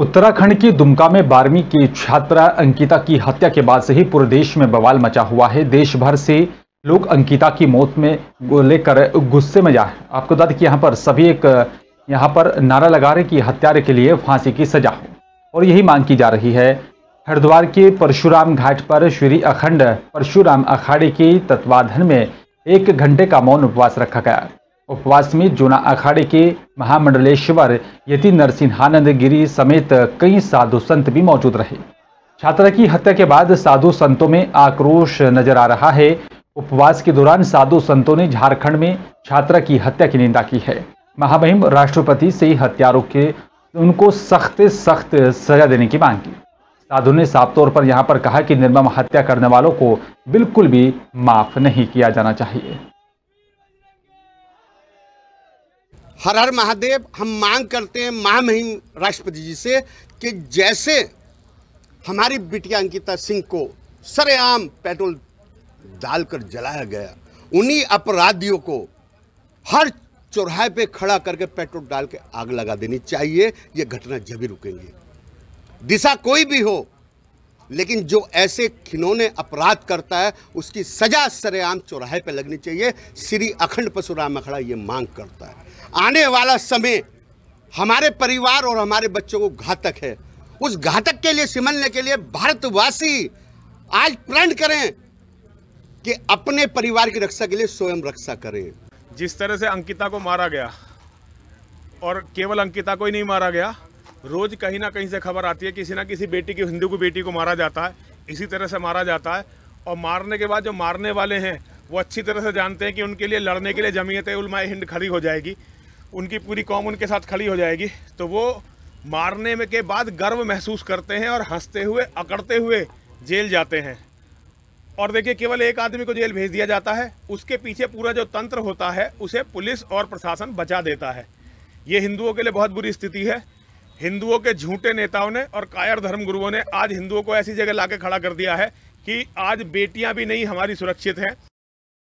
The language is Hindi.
उत्तराखंड की दुमका में बारहवीं की छात्रा अंकिता की हत्या के बाद से ही पूरे देश में बवाल मचा हुआ है देश भर से लोग अंकिता की मौत में लेकर गुस्से में जा आपको बता दें कि यहाँ पर सभी एक यहाँ पर नारा लगा रहे कि हत्यारे के लिए फांसी की सजा हो और यही मांग की जा रही है हरिद्वार के परशुराम घाट पर श्री अखंड परशुराम अखाड़े के तत्वाधन में एक घंटे का मौन उपवास रखा गया उपवास में जोना अखाड़े के महामंडलेश्वर यति नरसिंहानंद गिरी समेत कई साधु संत भी मौजूद रहे छात्रा की हत्या के बाद साधु संतों में आक्रोश नजर आ रहा है उपवास के दौरान साधु संतों ने झारखंड में छात्रा की हत्या की निंदा की है महामहिम राष्ट्रपति से ही हत्यारों के उनको सख्त सख्त सजा देने की मांग की साधु ने साफ तौर पर यहाँ पर कहा कि निर्मम हत्या करने वालों को बिल्कुल भी माफ नहीं किया जाना चाहिए हर हर महादेव हम मांग करते हैं महामहिम राष्ट्रपति जी से कि जैसे हमारी बिटिया अंकिता सिंह को सरेआम पेट्रोल डालकर जलाया गया उन्हीं अपराधियों को हर चौराहे पे खड़ा करके पेट्रोल डाल के आग लगा देनी चाहिए ये घटना जब ही रुकेंगी दिशा कोई भी हो लेकिन जो ऐसे खिनौने अपराध करता है उसकी सजा सरेआम चौराहे पे लगनी चाहिए श्री अखंड परशुराम अखड़ा ये मांग करता है आने वाला समय हमारे परिवार और हमारे बच्चों को घातक है उस घातक के लिए सिमलने के लिए भारतवासी आज प्रण करें कि अपने परिवार की रक्षा के लिए स्वयं रक्षा करें जिस तरह से अंकिता को मारा गया और केवल अंकिता को ही नहीं मारा गया रोज कहीं ना कहीं से खबर आती है किसी ना किसी बेटी की हिंदू की बेटी को मारा जाता है इसी तरह से मारा जाता है और मारने के बाद जो मारने वाले हैं वो अच्छी तरह से जानते हैं कि उनके लिए लड़ने के लिए जमीयत उलमाए हिंद खड़ी हो जाएगी उनकी पूरी कौम उनके साथ खड़ी हो जाएगी तो वो मारने में के बाद गर्व महसूस करते हैं और हंसते हुए अकड़ते हुए जेल जाते हैं और देखिए केवल एक आदमी को जेल भेज दिया जाता है उसके पीछे पूरा जो तंत्र होता है उसे पुलिस और प्रशासन बचा देता है ये हिंदुओं के लिए बहुत बुरी स्थिति है हिंदुओं के झूठे नेताओं ने और कायर धर्म गुरुओं ने आज हिंदुओं को ऐसी जगह ला खड़ा कर दिया है कि आज बेटियाँ भी नहीं हमारी सुरक्षित हैं